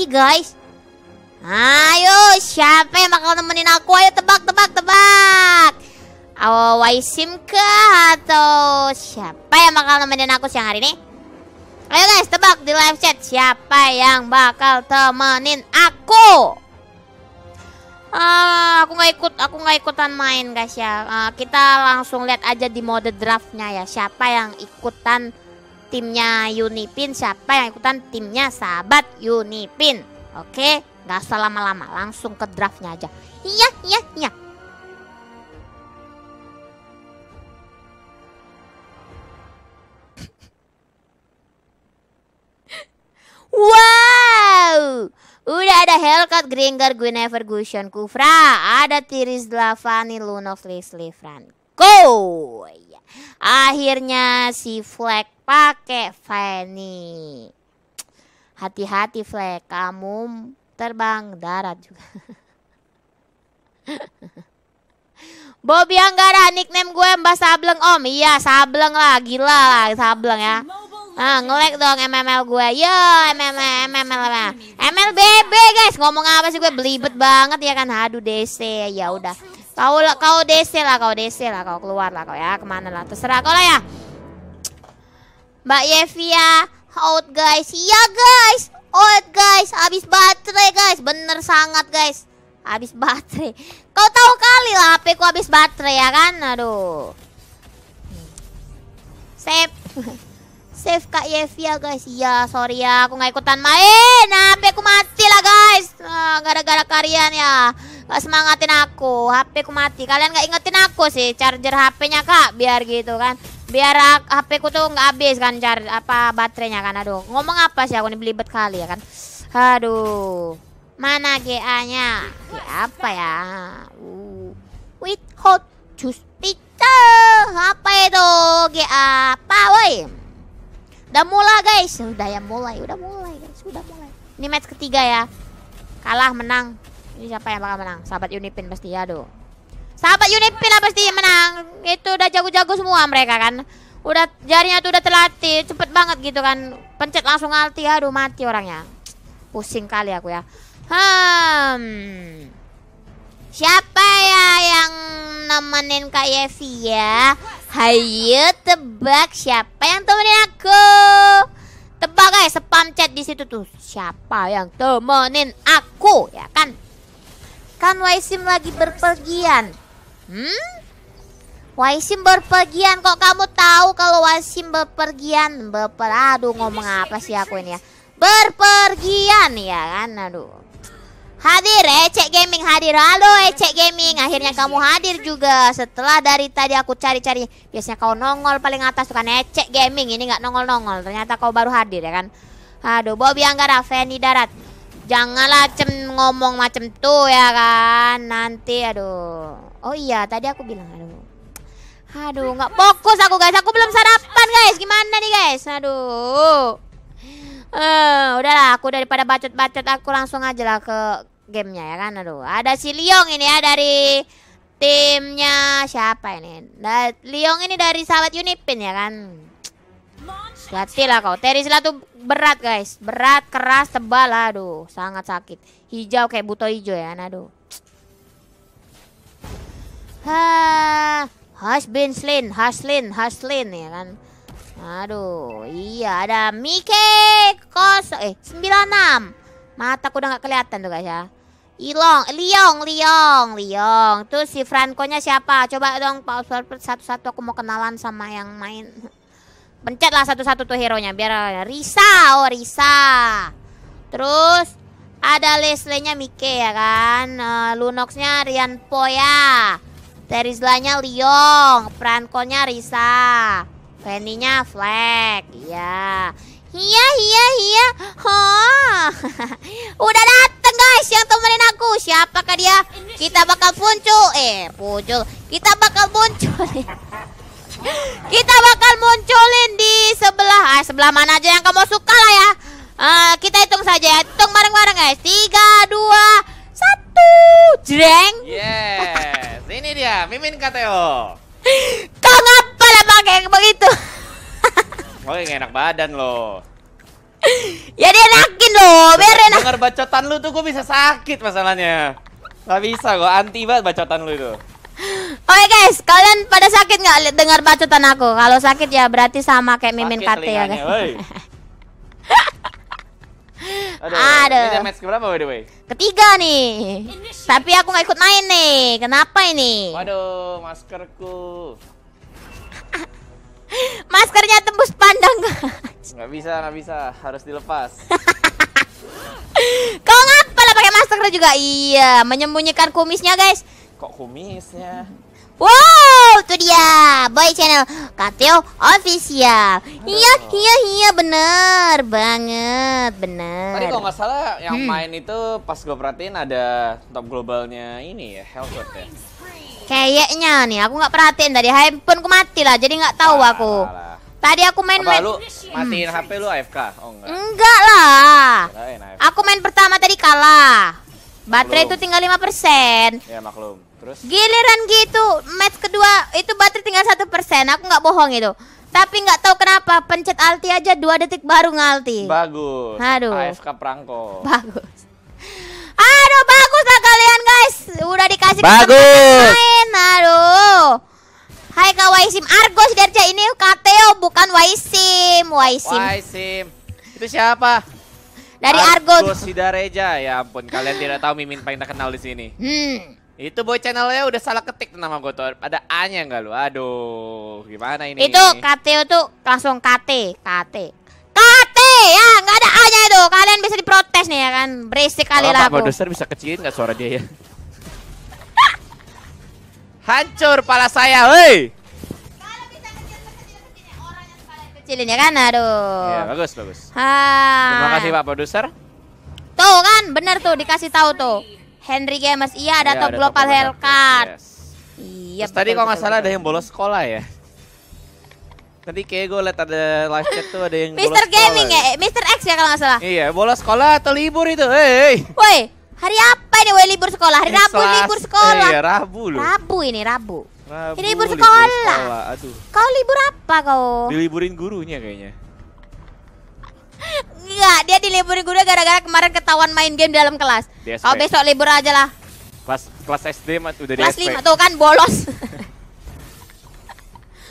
lagi guys Ayo siapa yang bakal nemenin aku Ayo tebak tebak tebak Awai sim kah atau siapa yang bakal nemenin aku siang hari ini? Ayo guys, tebak di live chat siapa yang bakal temenin aku. Uh, aku nggak ikut, aku nggak ikutan main guys ya. Uh, kita langsung lihat aja di mode draftnya ya, siapa yang ikutan timnya Unipin siapa yang ikutan timnya sahabat Unipin oke nggak usah lama-lama langsung ke draftnya aja iya iya iya Wow, udah ada Hellcat, Gringer, Guinevere, Gusion, Kufra, ada Tiris, Lavani, Lunox, Lisli, Franco. Akhirnya si flag pakai Fanny. Hati-hati flag kamu terbang darat juga. Bobby Anggara, nickname gue Mbak Sableng Om. Iya, Sableng lah, gila lah, Sableng ya. Ah, ngelek dong MML gue. Yo, MML, MML, MML. MLBB guys, ngomong apa sih gue belibet banget ya kan. Aduh, DC. Ya udah. Kau kau DC lah, kau DC lah, kau keluar lah kau ya, kemana lah, terserah kau lah ya. Mbak Yevia, out guys, iya guys, out guys, habis baterai guys, bener sangat guys, habis baterai. Kau tahu kali lah HP ku habis baterai ya kan, aduh. Save, save Kak Yevia guys, iya sorry ya, aku nggak ikutan main, HP ku mati lah guys, ah, gara-gara nah, kalian ya. Gak semangatin aku. HP ku mati. Kalian gak ingetin aku sih charger HP-nya Kak biar gitu kan. Biar HP ku tuh gak habis kan charger apa baterainya kan. Aduh, ngomong apa sih aku nih belibet kali ya kan. Aduh. Mana GA-nya? Ya apa ya? Uh. With hot juice pizza. Apa itu GA? Apa woi? Udah mulai guys. Udah ya mulai, udah mulai guys, udah mulai. Ini match ketiga ya. Kalah menang ini siapa yang bakal menang? Sahabat Unipin pasti ya, aduh. Sahabat Unipin lah pasti menang. Itu udah jago-jago semua mereka kan. Udah jarinya tuh udah terlatih, cepet banget gitu kan. Pencet langsung alti, aduh mati orangnya. Pusing kali aku ya. Hmm. Siapa ya yang nemenin Kak Yevi ya? Hayo tebak siapa yang temenin aku? Tebak guys, spam chat di situ tuh. Siapa yang temenin aku? Ya kan? Kan Waisim lagi berpergian. Hmm? Waisim berpergian kok kamu tahu kalau Waisim berpergian Beper aduh ngomong apa sih aku ini ya berpergian ya kan aduh hadir Ecek Gaming hadir halo Ecek Gaming akhirnya kamu hadir juga setelah dari tadi aku cari-cari biasanya kau nongol paling atas tuh kan Ecek Gaming ini nggak nongol-nongol ternyata kau baru hadir ya kan aduh Bobby Anggara Feni Darat Janganlah cem ngomong macem tuh ya kan. Nanti aduh. Oh iya, tadi aku bilang aduh. Aduh, nggak fokus aku guys. Aku belum sarapan guys. Gimana nih guys? Aduh. Uh, udahlah, aku daripada bacot-bacot aku langsung aja lah ke gamenya ya kan. Aduh, ada si Liong ini ya dari timnya siapa ini? Liong ini dari sahabat Unipin ya kan. Ganti lah kau. Terisla tuh berat guys. Berat, keras, tebal. Aduh, sangat sakit. Hijau kayak buto hijau ya. Aduh. Ha, Has Slin, Haslin, Haslin ya kan. Aduh, iya ada Mike kos eh 96. Mataku udah nggak kelihatan tuh guys ya. Ilong, Liong, Liong, Liong. Tuh si Franco-nya siapa? Coba dong Pak satu-satu aku mau kenalan sama yang main. Pencet lah satu-satu tuh hero nya biar Risa, oh Risa. Terus ada Leslie-nya Mike ya kan. Uh, Lunox-nya Rian Poya. Terizla-nya Liong, Franco-nya Risa. Fanny-nya Flag. Iya. Iya, iya, iya. Udah dateng guys yang temenin aku. Siapakah dia? Kita bakal muncul. Eh, muncul. Kita bakal muncul. kita bakal munculin di sebelah eh sebelah mana aja yang kamu suka lah ya. Uh, kita hitung saja, ya. hitung bareng-bareng guys. Tiga, dua, satu, jreng. Yes, ini dia, Mimin Kateo. Kau ngapa lah pakai begitu? Oh, enak badan loh. ya dia nakin loh, biar enak. Dengar bacotan lu tuh gue bisa sakit masalahnya. Gak bisa gue anti banget bacotan lu itu. Oke guys, kalian pada sakit nggak dengar bacotan aku? Kalau sakit ya berarti sama kayak Mimin sakit Kate ya guys. Aduh, Ini match berapa by the way? Ketiga nih. Tapi aku nggak ikut main nih. Kenapa ini? Waduh, maskerku. Maskernya tembus pandang Nggak bisa, nggak bisa. Harus dilepas. Kau ngapa lah pakai masker juga? Iya, menyembunyikan kumisnya guys kok kumisnya wow itu dia boy channel katio official iya iya iya bener banget bener tadi kalau nggak salah yang hmm. main itu pas gue perhatiin ada top globalnya ini ya Hellcat ya kayaknya nih aku nggak perhatiin dari ku mati lah jadi nggak tahu aku alah. Tadi aku main Apa, main lu matiin hmm. HP lu AFK? Oh enggak. Enggak lah. aku main pertama tadi kalah. Baterai itu tinggal 5% Iya maklum Terus? Giliran gitu Match kedua Itu baterai tinggal satu persen. Aku nggak bohong itu tapi nggak tahu kenapa pencet alti aja dua detik baru ngalti. Bagus. Aduh. AFK Prangko. Bagus. Aduh bagus lah kalian guys. Udah dikasih bagus. main. Aduh. Hai Kak Waisim Argos Derja ini Kateo bukan Waisim. Waisim. Waisim. Itu siapa? dari Argo. Argo Sidareja. Ya ampun, kalian tidak tahu Mimin paling terkenal di sini. Hmm. Itu boy channelnya udah salah ketik nama gue tuh. Ada A-nya nggak lu? Aduh, gimana ini? Itu KT itu langsung KT, KT. KT ya, nggak ada A-nya itu. Kalian bisa diprotes nih ya kan. Berisik kali lah aku. produser bisa kecilin nggak suara dia ya? Hancur pala saya, hei! kecilin ya kan aduh ya, bagus bagus ha. terima kasih pak produser tuh kan bener tuh dikasih tahu tuh Henry gamers iya ada ya, top ada global top Hellcat yes. iya Terus betul, tadi kalau nggak salah betul. ada yang bolos sekolah ya Tadi kayak gue liat ada live chat tuh ada yang Mister Gaming sekolah. ya, ya? Eh, Mister X ya kalau nggak salah. Iya, bolos sekolah atau libur itu, hei. Woi, hari apa ini woi libur sekolah? Hari Rabu libur sekolah. Iya, Rabu loh. Rabu ini Rabu. Rabu, libur sekolah. sekolah. Aduh. Kau libur apa kau? Diliburin gurunya kayaknya. Enggak, dia diliburin gurunya gara-gara kemarin ketahuan main game dalam kelas. Kau besok libur aja lah. Kelas kelas SD mah udah kelas di Kelas 5 tuh kan bolos.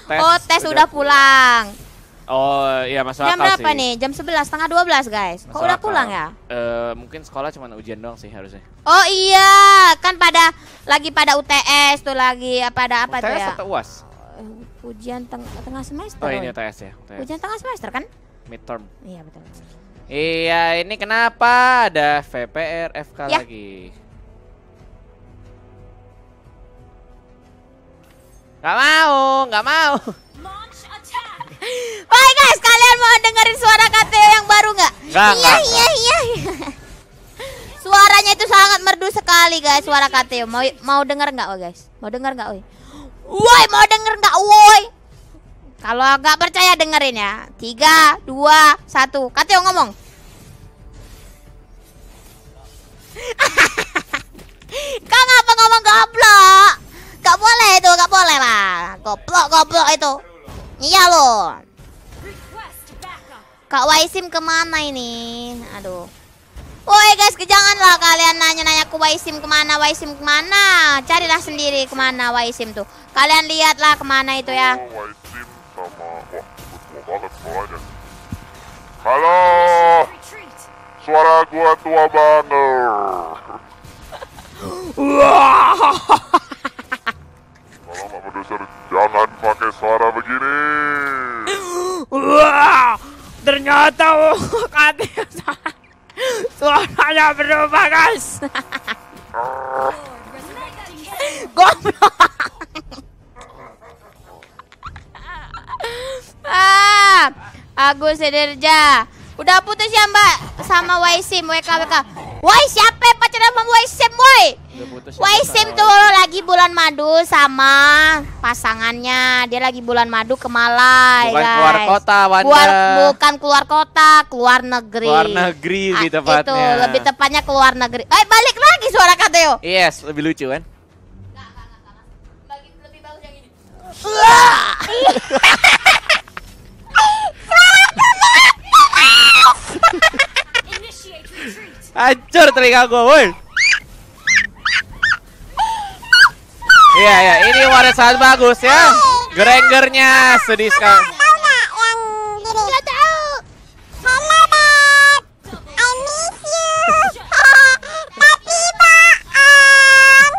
tes oh, tes udah, udah pulang. pulang. Oh iya masuk Jam berapa nih? Jam 11, setengah belas guys. Kok udah pulang ya? Uh, mungkin sekolah cuma ujian doang sih harusnya. Oh iya, kan pada lagi pada UTS tuh lagi pada apa UTS tuh ya? UTS atau UAS? ujian teng tengah semester. Oh ini UTS ya? UTS. Ujian tengah semester kan? Midterm. Iya betul. Iya, ini kenapa ada VPR FK ya. lagi? Gak mau, gak mau. Hai guys, kalian mau dengerin suara Kateo yang baru nggak? Iya iya iya. Suaranya itu sangat merdu sekali guys, suara Kateo. Mau mau denger nggak, oh guys? Mau denger nggak, woi? Woi, mau denger nggak, woi? Kalau agak percaya dengerin ya. Tiga, dua, satu. Kateo ngomong. Kau ngapa ngomong goblok? Gak boleh itu, gak boleh lah. Goblok, goblok itu. Iya loh. Kak Waisim kemana ini? Aduh. Woi guys, janganlah kalian nanya-nanya ke Waisim kemana, Waisim kemana. Carilah sendiri kemana Waisim tuh. Kalian lihatlah kemana itu ya. Halo. Suara gua tua banget. Wah. tidak berubah guys goblok ah Agus Sederja udah putus ya mbak sama Waisim WKWK Wais siapa pacaran sama Wais Sim tuh lagi bulan madu sama pasangannya. Dia lagi bulan madu ke Malai, Bukan guys. keluar kota, Wanda. keluar, bukan keluar kota, keluar negeri. Keluar negeri ah, lebih tepatnya. Itu, lebih tepatnya keluar negeri. Eh, balik lagi suara Kateo. Yes, lebih lucu kan? Hancur telinga gue, woi. Iya, iya. Ini warna sangat bagus ya. Grengernya sedih sekali. Um.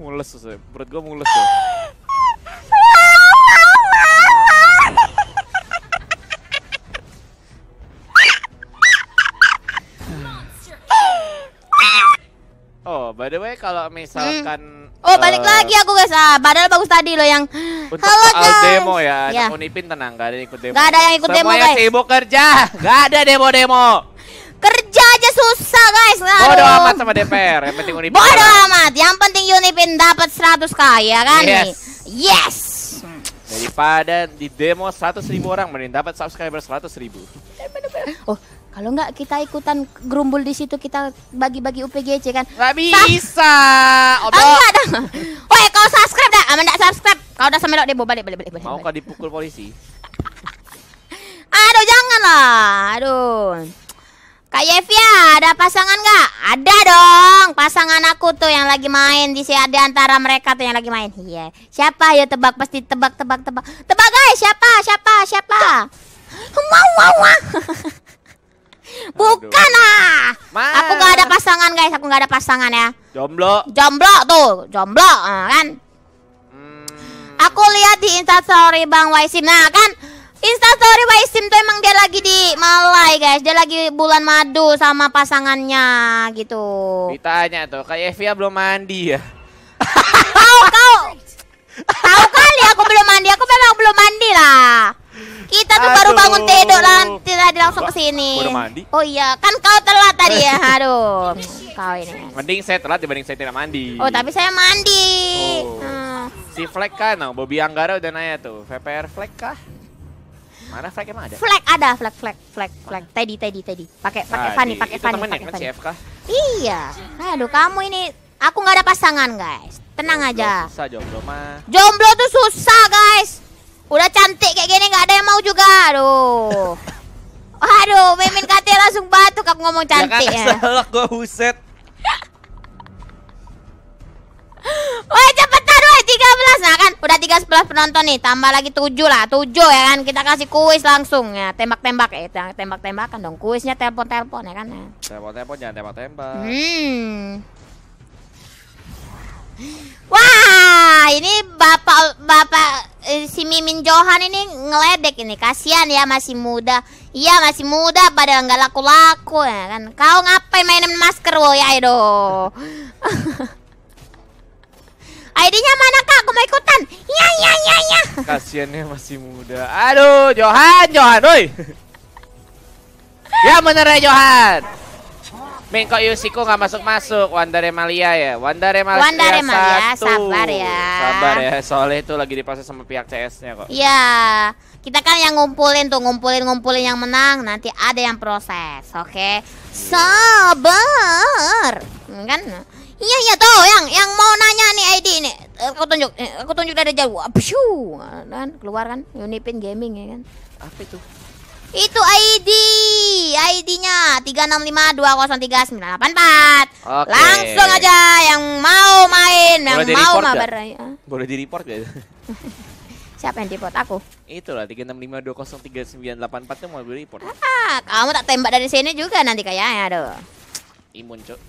mules perut gue mules Oh, by the way kalau hmm. misalkan hmm. Oh, balik uh, lagi aku guys. Ah, padahal bagus tadi loh yang Untuk Halo guys. demo ya. ya. Unipin tenang, gak ada yang ikut demo. Gak ada yang ikut Semuanya demo, guys. Semuanya sibuk kerja. Gak ada demo-demo. Kerja aja susah, guys. Bodo amat sama DPR. Yang penting Unipin. kan. amat. Yang penting Unipin dapat 100k ya kan? Yes. Nih? Yes. Daripada di demo 100 ribu orang, mending dapat subscriber 100 ribu. Oh, kalau enggak kita ikutan gerumbul di situ kita bagi-bagi UPGC kan? Gak bisa. Oh, enggak dong. Woi, kau subscribe dah. Aman subscribe. Kau udah semelok deh, balik balik balik balik. Mau kau dipukul polisi? Aduh, janganlah. Aduh. Kak Yevia, ada pasangan nggak? Ada dong, pasangan aku tuh yang lagi main di sini ada antara mereka tuh yang lagi main. Iya. Yeah. Siapa? Ya tebak pasti tebak tebak tebak. Tebak guys, siapa? Siapa? Siapa? Mau mau mau. Bukan ah. lah. Aku nggak ada pasangan guys, aku nggak ada pasangan ya. Jomblo. Jomblo tuh, jomblo ah, kan. Hmm. Aku lihat di instastory Bang Waisim. Nah kan, instastory Waisim tuh emang dia lagi di Malai guys, dia lagi bulan madu sama pasangannya gitu. Ditanya tuh, kayak Evia belum mandi ya. kau kau. Tahu kali aku belum mandi, aku memang belum mandi lah. Kita tuh baru bangun tidur nanti tadi langsung ke sini. Oh iya, kan kau telat tadi ya. Aduh, kau ini. Mending saya telat dibanding saya tidak mandi. Oh, tapi saya mandi. Oh. Hmm. Si Fleck kan, no? Oh, Bobby Anggara udah nanya tuh. VPR Fleck kah? Mana Flek emang ada? Fleck ada, Fleck, Fleck, Fleck, Flek. Teddy, Teddy, Teddy. Pakai pakai ah, Fanny, pakai Fanny, pakai kan, Fanny. Iya. Aduh, kamu ini aku nggak ada pasangan, guys. Tenang aja. Susah jomblo mah. Jomblo tuh susah, guys. Udah cantik kayak gini nggak ada yang mau juga. Aduh. Aduh, Mimin katanya langsung batuk aku ngomong ya kan, cantik ya. Kan, Salah gua huset. Woi cepetan woi 13 Nah kan udah 13 penonton nih Tambah lagi 7 lah 7 ya kan Kita kasih kuis langsung ya Tembak-tembak ya Tembak-tembakan dong Kuisnya telepon-telepon ya kan ya. Telepon-telepon jangan tembak-tembak Hmm Wah, ini bapak bapak eh, si Mimin Johan ini ngeledek ini. Kasihan ya masih muda. Iya masih muda pada nggak laku-laku ya kan. Kau ngapain mainin masker woi do. ID-nya mana kak? Aku mau ikutan. Iya iya ya ya. Kasiannya masih muda. Aduh, Johan, Johan, woi. ya bener ya Johan. Min kok Yusiko nggak masuk-masuk? Wanda Remalia ya? Wanda Remalia, ya, Wanda Remalia satu. sabar ya. Sabar ya, soalnya itu lagi diproses sama pihak CS-nya kok. Iya. Kita kan yang ngumpulin tuh, ngumpulin-ngumpulin yang menang, nanti ada yang proses, oke? Okay? Iya. Sabar. Kan? Iya iya tuh yang yang mau nanya nih ID ini eh, Aku tunjuk, eh, aku tunjuk dari jauh. Dan keluar kan Unipin Gaming ya kan. Apa itu? Itu ID ID-nya delapan Oke. Langsung aja yang mau main, yang Boleh mau mabar. Ya. Boleh di report gak? Siapa yang di report? Aku. Itulah 365203984 itu mau di report. Ah, kamu tak tembak dari sini juga nanti kayaknya aduh. Imun, Cok.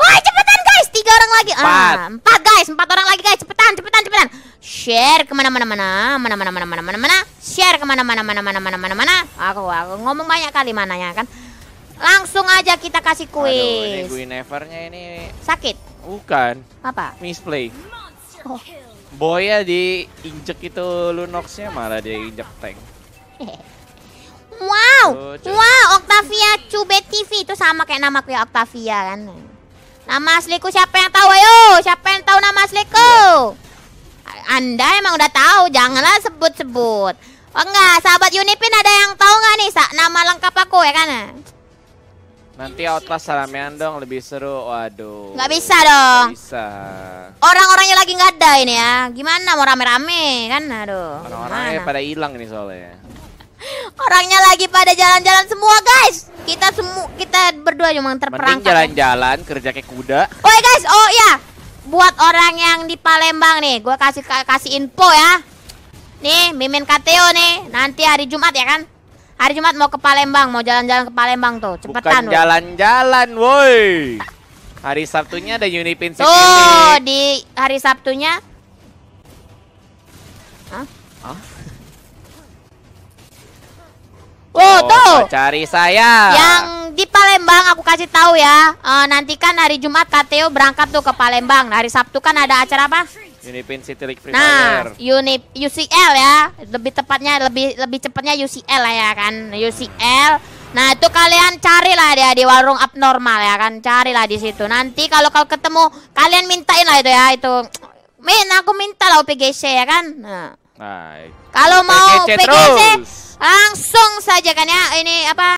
Wah, cepetan guys, tiga orang lagi. Ah, empat. Ah, empat guys, empat orang lagi guys, cepetan, cepetan, cepetan share kemana-mana mana mana-mana mana-mana mana-mana share kemana-mana mana-mana mana-mana mana aku aku ngomong banyak kali mana ya kan langsung aja kita kasih kuis Aduh, ini gue nevernya ini sakit bukan apa misplay oh. di diinjek itu Lunoxnya malah dia injek tank Wow, wow Octavia Cube TV itu sama kayak nama ya Octavia kan. Nama asliku siapa yang tahu ayo? Siapa yang tahu nama asliku? Iya. Anda emang udah tahu, janganlah sebut-sebut. Oh enggak, sahabat Unipin ada yang tahu nggak nih sa nama lengkap aku ya kan? Nanti Outlast salamian dong lebih seru. Waduh. Nggak bisa dong. Nggak bisa. Orang-orangnya lagi nggak ada ini ya. Gimana mau rame-rame kan? Aduh. Orang-orangnya pada hilang ini soalnya. Orangnya lagi pada jalan-jalan semua guys. Kita semua kita berdua cuma terperangkap. Mending jalan-jalan kerja kayak kuda. Oh guys, oh ya, buat orang yang di Palembang nih, gue kasih kasih info ya. Nih, Mimin Kateo nih, nanti hari Jumat ya kan? Hari Jumat mau ke Palembang, mau jalan-jalan ke Palembang tuh, cepetan. Bukan jalan-jalan, woi. Hari Sabtunya ada Unipin City. Oh, di hari Sabtunya. Hah? Oh, oh tuh. Cari saya. Yang di Palembang aku kasih tahu ya. Eh, nanti kan hari Jumat Kateo berangkat tuh ke Palembang. Nah, hari Sabtu kan ada acara apa? Unipin City League Free Nah, Unip UCL ya. Lebih tepatnya lebih lebih cepatnya UCL lah ya kan. UCL. Nah, itu kalian carilah dia di warung abnormal ya kan. Carilah di situ. Nanti kalau kalau ketemu kalian mintain lah itu ya itu. Min, aku minta lah PGC ya kan. Nah. nah kalau mau PGC, PGC langsung saja kan ya ini apa